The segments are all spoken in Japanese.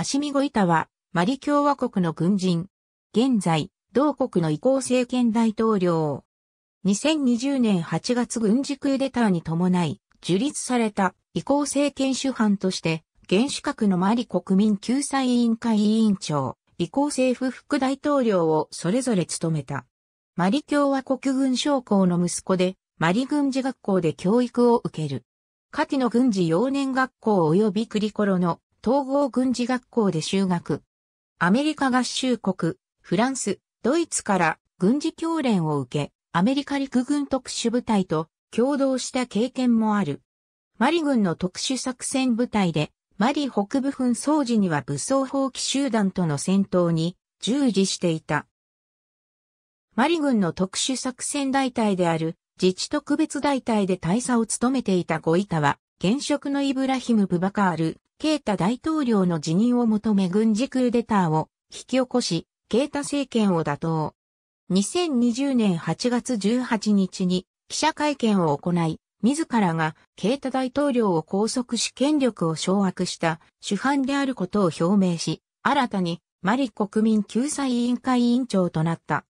アシミゴイタは、マリ共和国の軍人。現在、同国の移行政権大統領。2020年8月軍事クーデターに伴い、樹立された移行政権主犯として、原子核のマリ国民救済委員会委員長、移行政府副大統領をそれぞれ務めた。マリ共和国軍将校の息子で、マリ軍事学校で教育を受ける。下記の軍事幼年学校及びクリコロの統合軍事学校で修学。アメリカ合衆国、フランス、ドイツから軍事教練を受け、アメリカ陸軍特殊部隊と共同した経験もある。マリ軍の特殊作戦部隊で、マリ北部紛争時には武装蜂起集団との戦闘に従事していた。マリ軍の特殊作戦大隊である自治特別大隊で大佐を務めていたゴイタは、現職のイブラヒム・ブバカール、ケータ大統領の辞任を求め軍事クーデターを引き起こし、ケータ政権を打倒。2020年8月18日に記者会見を行い、自らがケータ大統領を拘束し権力を掌握した主犯であることを表明し、新たにマリ国民救済委員会委員長となった。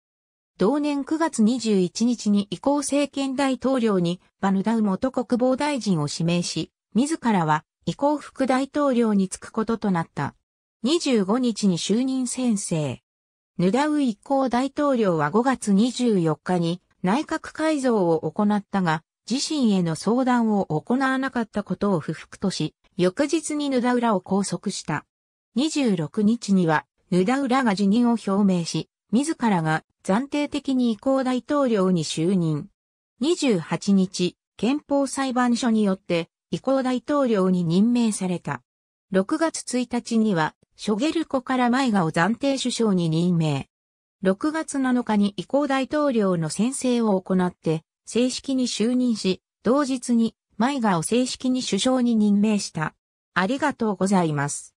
同年9月21日に移行政権大統領にバヌダウ元国防大臣を指名し、自らは以降副大統領に就くこととなった。25日に就任宣誓。ヌダウ一行大統領は5月24日に内閣改造を行ったが、自身への相談を行わなかったことを不服とし、翌日にヌダウラを拘束した。26日には、ヌダウラが辞任を表明し、自らが暫定的に移行大統領に就任。28日、憲法裁判所によって以降大統領に任命された。6月1日には、ショゲルコからマイガを暫定首相に任命。6月7日に以降大統領の宣誓を行って、正式に就任し、同日にマイガを正式に首相に任命した。ありがとうございます。